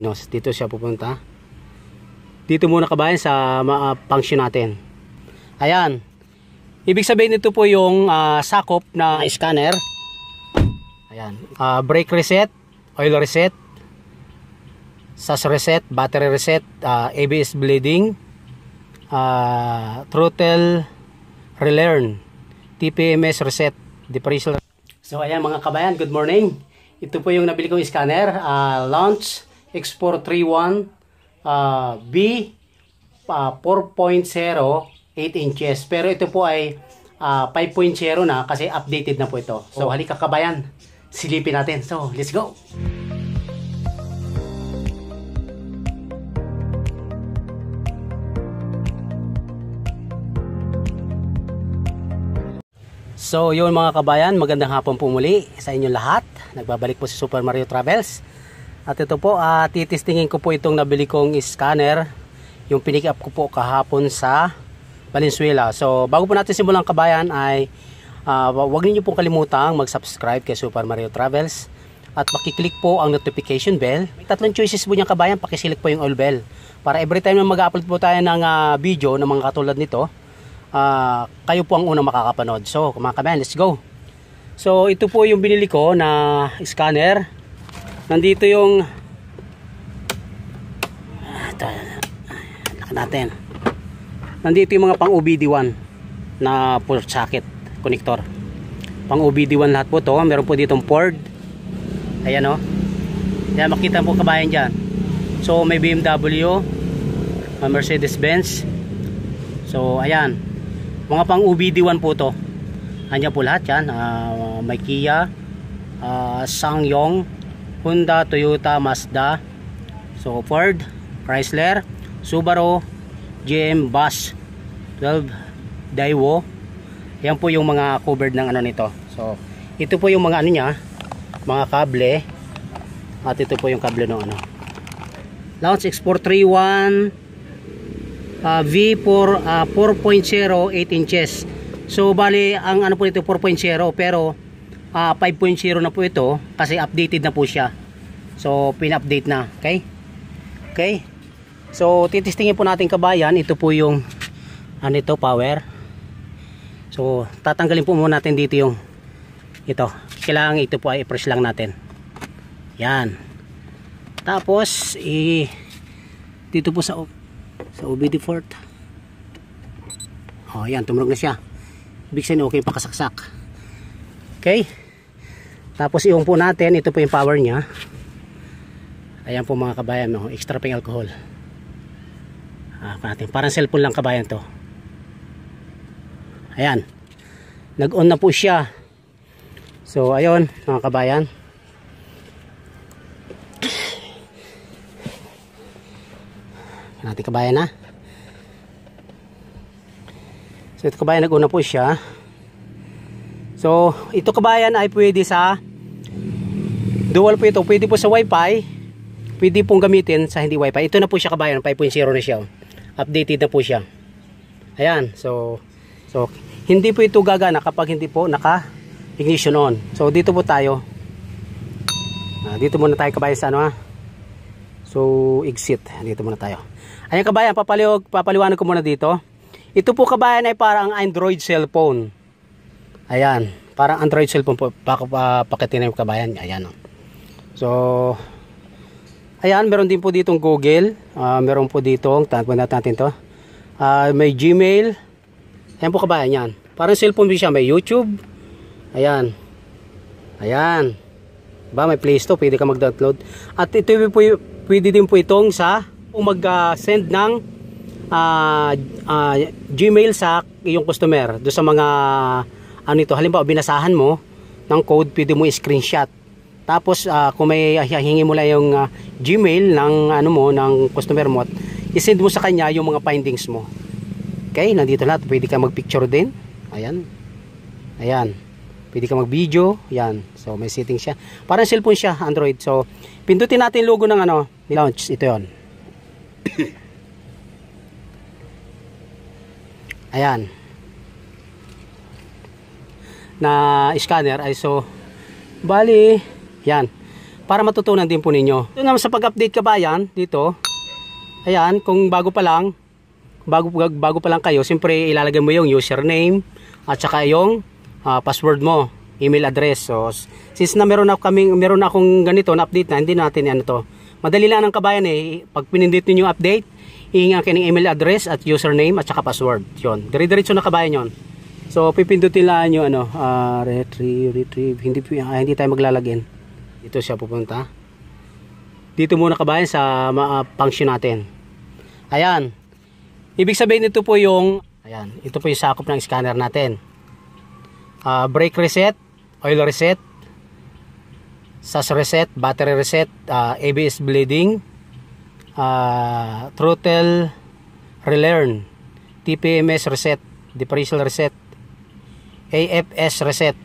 No, dito siya pupunta. Dito muna kabayan sa uh, function natin. Ayan. Ibig sabihin nito po yung uh, sakop na scanner. Ayan. Uh, brake reset, oil reset, SAS reset, battery reset, uh, ABS bleeding, uh, throttle relearn, TPMS reset, differential. So ayan mga kabayan, good morning. Ito po yung nabili kong scanner, uh, launch X431 uh, B uh, 4.0 8 inches. Pero ito po ay uh, 5.0 na kasi updated na po ito. So oh. halika kabayan, silipin natin. So let's go! So yun mga kabayan, magandang hapon po muli sa inyong lahat. Nagbabalik po si Super Mario Travels. At ito po, uh, ah, titistingin ko po itong nabili kong scanner. Yung pinick up ko po kahapon sa Valenzuela. So, bago po natin simulan kabayan ay uh, ah, wag niyo pong kalimutang mag-subscribe kay Super Mario Travels at pakiclick po ang notification bell. May tatlong choices po niyan kabayan, pakisilik po yung all bell. Para every time na mag-upload po tayo ng uh, video ng mga katulad nito, uh, kayo po ang unang makakapanood. So, mga kabayan, let's go! So, ito po yung binili ko na scanner nandito yung ito laki natin nandito yung mga pang OBD1 na port socket connector pang OBD1 lahat po to meron po ditong Ford ayan o oh. yan makita po kabayan dyan so may BMW may Mercedes Benz so ayan mga pang OBD1 po to andyan po lahat yan uh, may Kia uh, ah, Sangyong Honda, Toyota, Mazda, so Ford, Chrysler, Subaru, GM, Bus, 12, Daiwo. Yan po yung mga covered ng ano nito. So, ito po yung mga ano niya, mga kable. At ito po yung kable ng ano. Launch X431 uh, V4 uh, 4.0 8 inches. So, bali ang ano po nito 4.0 pero uh, ah, 5.0 na po ito kasi updated na po siya so pin-update na okay okay so titestingin po natin kabayan ito po yung ano ito power so tatanggalin po muna natin dito yung ito kailangan ito po ay i-press lang natin yan tapos i dito po sa sa OBD port oh yan tumunog na siya ibig sabihin okay pakasaksak okay tapos iyon po natin, ito po yung power niya. Ayan po mga kabayan, no? extra pang alcohol. Ah, natin. Parang cellphone lang kabayan to. Ayan. Nag-on na po siya. So ayun mga kabayan. Nati kabayan na. So ito kabayan nag-on na po siya. So ito kabayan ay pwede sa dual po ito pwede po sa wifi pwede pong gamitin sa hindi wifi ito na po siya kabayan 5.0 na siya updated na po siya ayan so so hindi po ito gagana kapag hindi po naka ignition on so dito po tayo ah, dito muna tayo kabayan sa ano ha ah. so exit dito muna tayo ayan kabayan papaliwag, papaliwanag ko muna dito ito po kabayan ay parang android cellphone ayan parang android cellphone po ah, pakitin na yung kabayan ayan o oh. So, ayan, meron din po ditong Google. Uh, meron po ditong, tagpan natin to. Uh, may Gmail. Ayan po kabayan yan. Parang cellphone siya. May YouTube. Ayan. Ayan. Ba, may Play Store. Pwede ka mag-download. At ito po, pwede din po itong sa mag-send ng uh, uh, Gmail sa iyong customer. Doon sa mga ano ito. Halimbawa, binasahan mo ng code, pwede mo i-screenshot tapos uh, kung may hihingi mo lang yung uh, Gmail ng ano mo ng customer mo i-send mo sa kanya yung mga findings mo. Okay, nandito lahat. Pwede ka magpicture din. Ayan. Ayan. Pwede ka mag-video. Ayan. So may setting siya. Parang cellphone siya, Android. So pindutin natin logo ng ano, launch. Ito 'yon. Ayan. Na scanner ay so bali yan. Para matutunan din po ninyo. Ito naman sa pag-update ka kabayan dito. Ayan, kung bago pa lang, bago, bago pa lang kayo, siyempre ilalagay mo yung username at saka yung uh, password mo, email address. So, since na meron na kaming meron na akong ganito na update na hindi natin yan to. Madali lang ng kabayan eh pag pinindot niyo yung update, hihingi kayo ng email address at username at saka password. 'Yon. Dire-diretso na kabayan 'yon. So pipindutin lang niyo ano, uh, retrieve, retrieve. Hindi ah, hindi tayo maglalagin. Dito siya pupunta. Dito muna kabayan sa uh, function natin. Ayan. Ibig sabihin ito po yung ayan, ito po yung sakop ng scanner natin. Uh, brake reset, oil reset, SAS reset, battery reset, uh, ah, ABS bleeding, uh, throttle relearn, TPMS reset, differential reset, AFS reset.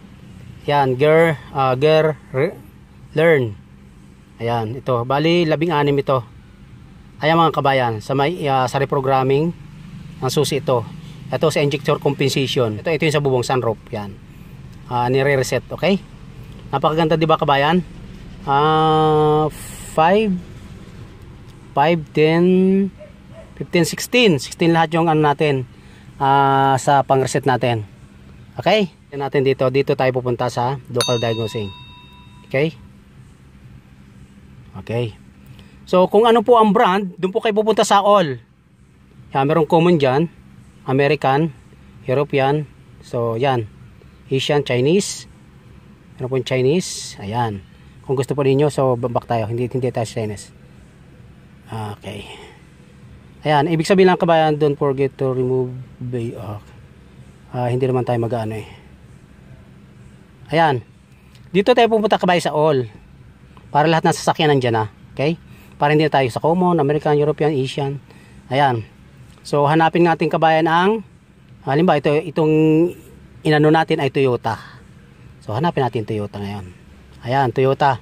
Yan, gear, uh, gear re learn ayan ito bali labing anim ito ayan mga kabayan sa may uh, sa reprogramming ang susi ito ito sa injector compensation ito ito yung sa bubong sunroof yan uh, nire-reset okay napakaganda di ba kabayan uh, 5 5 10 15 16 16 lahat yung ano natin uh, sa pang-reset natin okay natin dito dito tayo pupunta sa local diagnosing okay Okay. So, kung ano po ang brand, doon po kayo pupunta sa all. Yan, merong common dyan. American, European. So, yan. Asian, Chinese. Meron po yung Chinese. Ayan. Kung gusto po ninyo, so back tayo. Hindi, hindi tayo Chinese. Okay. Ayan. Ibig sabihin lang kabayan, don't forget to remove the... Oh. Uh, hindi naman tayo mag-ano eh. Ayan. Dito tayo pupunta kabayan sa all para lahat ng sasakyan nandiyan na ah. okay para hindi na tayo sa common American European Asian ayan so hanapin natin kabayan ang halimbawa ito itong inano natin ay Toyota so hanapin natin Toyota ngayon ayan Toyota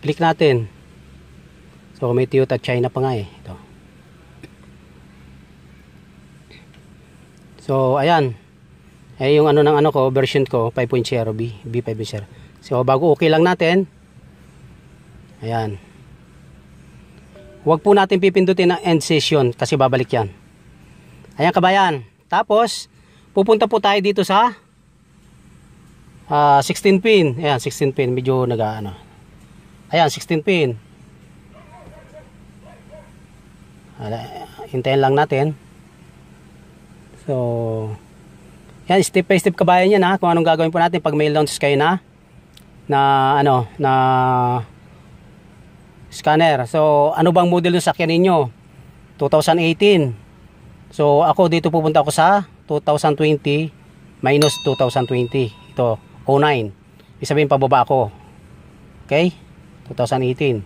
click natin so may Toyota China pa nga eh ito so ayan eh yung ano ng ano ko version ko 5.0 B B5.0 so bago okay lang natin Ayan. Huwag po natin pipindutin ang end session kasi babalik yan. Ayan kabayan. Tapos, pupunta po tayo dito sa uh, ah, 16 pin. Ayan, 16 pin. Medyo nag ano. Ayan, 16 pin. Ala, hintayin lang natin. So, yan, step by step kabayan yan ha. Kung anong gagawin po natin pag may launch kayo na na ano, na Scanner. So, ano bang model ng sakyan ninyo? 2018. So, ako dito pupunta ako sa 2020 minus 2020. Ito, 09. Ibig sabihin pababa ako. Okay? 2018.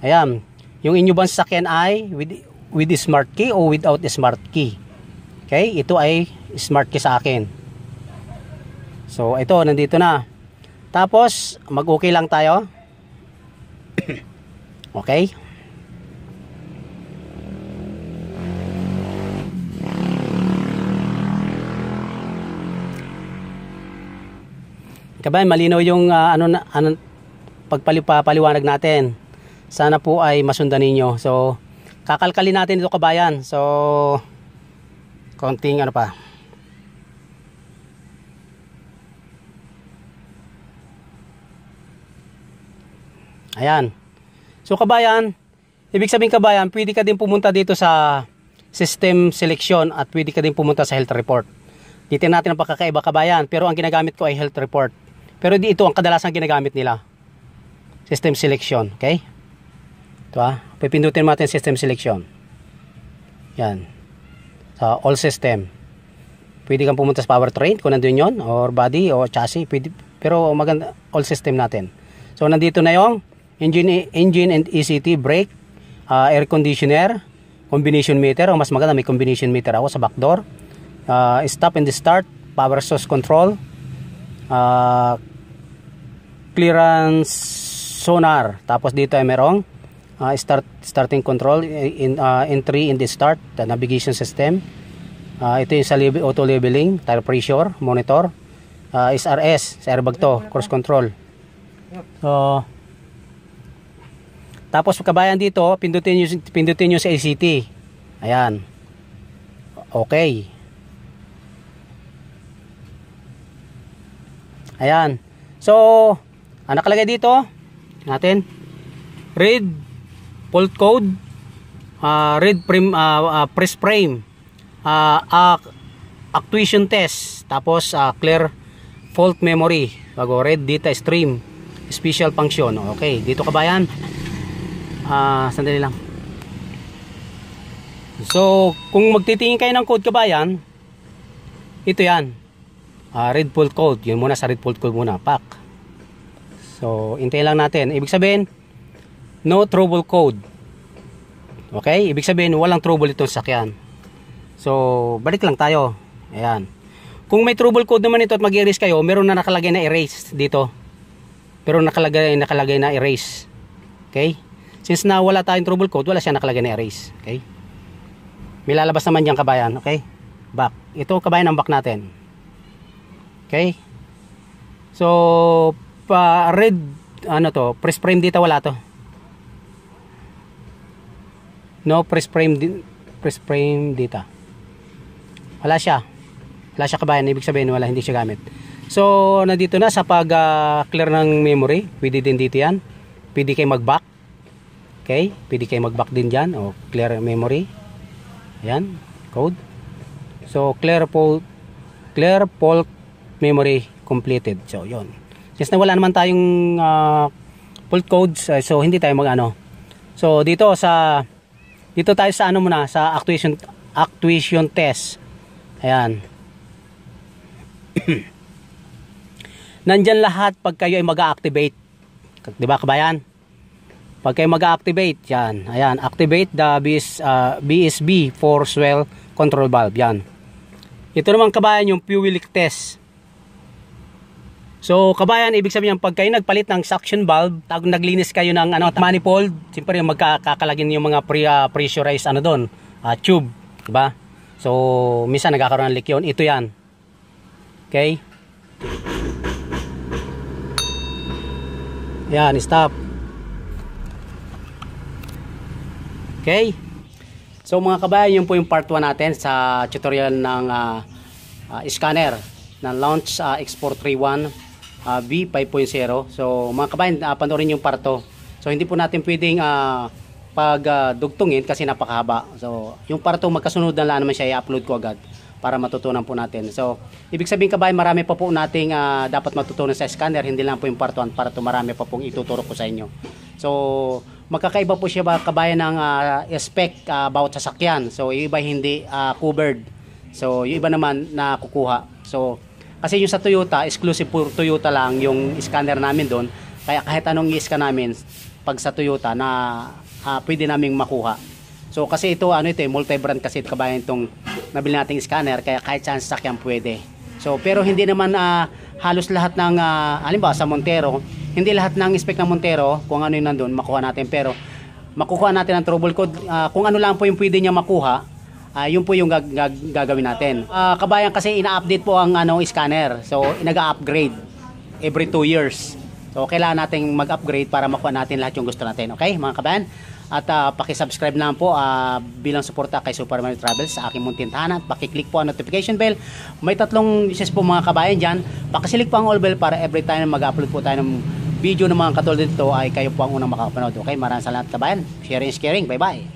Ayan. Yung inyo bang sakyan ay with, with smart key o without smart key? Okay? Ito ay smart key sa akin. So, ito, nandito na. Tapos, mag-okay lang tayo. Okay? Kabay, malinaw yung uh, ano, ano pagpaliwanag natin. Sana po ay masundan ninyo. So, kakalkalin natin ito kabayan. So, konting ano pa. Ayan. So kabayan, ibig sabihin kabayan, pwede ka din pumunta dito sa system selection at pwede ka din pumunta sa health report. Dito natin ang pagkakaiba kabayan, pero ang ginagamit ko ay health report. Pero di ito ang kadalasang ginagamit nila. System selection, okay? Ito ah, pipindutin natin system selection. Yan. Sa all system. Pwede kang pumunta sa powertrain kung nandun yon or body or chassis. Pwede, pero maganda all system natin. So nandito na yung engine, engine and ECT, brake, uh, air conditioner, combination meter, o mas maganda may combination meter ako sa back door, uh, stop and start, power source control, uh, clearance sonar, tapos dito ay merong uh, start, starting control, in, uh, entry and start, the navigation system, uh, ito yung sa auto leveling, tire pressure, monitor, uh, SRS, sa airbag to, course control. So, tapos kabayan dito, pindutin nyo, pindutin nyo sa ICT. Ayan. Okay. Ayan. So, ang nakalagay dito, natin, read fault code, uh, ah, read prim, uh, uh, press frame, uh, uh, actuation test, tapos uh, clear fault memory, bago read data stream, special function. Okay, dito kabayan ah, sandali lang so kung magtitingin kayo ng code kabayan ito yan ah, red pull code yun muna sa red pull code muna pak. so intay lang natin ibig sabihin no trouble code okay ibig sabihin walang trouble itong sakyan so balik lang tayo ayan kung may trouble code naman ito at mag-erase kayo meron na nakalagay na erase dito pero nakalagay nakalagay na erase okay Since na wala tayong trouble code, wala siya nakalagay na erase. Okay? May lalabas naman dyan kabayan. Okay? Back. Ito kabayan ng back natin. Okay? So, pa red, ano to, press frame dito wala to. No press frame, di, press frame dito. Wala siya. Wala siya kabayan. Ibig sabihin, wala, hindi siya gamit. So, nandito na sa pag-clear ah, ng memory. Pwede din dito yan. Pwede kayo mag-back. Okay, pwede kayo mag-back din dyan o clear memory. Ayan, code. So, clear fault, clear fault memory completed. So, yon. Since na wala naman tayong uh, fault codes, uh, so hindi tayo mag-ano. So, dito sa dito tayo sa ano muna, sa actuation actuation test. Ayan. Nandyan lahat pag kayo ay mag-activate. 'Di ba, kabayan? Pag kayo mag-activate, yan. Ayan, activate the BS, uh, ah, BSB for swell control valve. Yan. Ito naman kabayan yung fuel leak test. So, kabayan, ibig sabihin pag kayo nagpalit ng suction valve, tag naglinis kayo ng ano, manifold, siyempre yung magkakalagin yung mga pre, uh, pressurized ano doon, uh, ah, tube, 'di ba? So, minsan nagkakaroon ng leak yun. Ito 'yan. Okay? Yan, stop. Okay? So mga kabayan, yun po yung part 1 natin sa tutorial ng uh, uh, scanner ng Launch uh, Export 31 uh, V 5.0. So mga kabayan, uh, panoorin yung part 2. So hindi po natin pwedeng uh, pagdugtungin uh, kasi napakahaba. So yung part 2 magkasunod na lang naman siya i-upload ko agad para matutunan po natin. So, ibig sabihin kabayan, marami pa po nating uh, dapat matutunan sa scanner, hindi lang po yung part 1, part 2, marami pa pong ituturo ko sa inyo. So, magkakaiba po siya ba kabayan ng uh, spec uh, bawat sasakyan. So yung iba hindi uh, covered. So yung iba naman na kukuha. So kasi yung sa Toyota, exclusive for Toyota lang yung scanner namin doon. Kaya kahit anong i-scan namin pag sa Toyota na uh, pwede naming makuha. So kasi ito ano ito, eh, multi-brand kasi ito kabayan itong nabili nating scanner kaya kahit saan sasakyan pwede. So pero hindi naman uh, halos lahat ng uh, halimbawa sa Montero hindi lahat ng spec ng Montero, kung ano yung nandun, makuha natin. Pero, makukuha natin ang trouble code. Uh, kung ano lang po yung pwede niya makuha, uh, yun po yung gag gag gagawin natin. Uh, kabayan kasi ina-update po ang ano, scanner. So, nag-upgrade every 2 years. So, kailangan natin mag-upgrade para makuha natin lahat yung gusto natin. Okay, mga kabayan? At uh, paki-subscribe na po uh, bilang suporta kay Super Mario Travel sa aking at paki-click po ang notification bell. May tatlong wishes po mga kabayan diyan. paki Pakisilik po ang all bell para every time mag-upload po tayo ng video ng mga katulad nito ay kayo po ang unang makakapanood. Okay, maraming salamat kabayan. Sharing is caring. Bye-bye.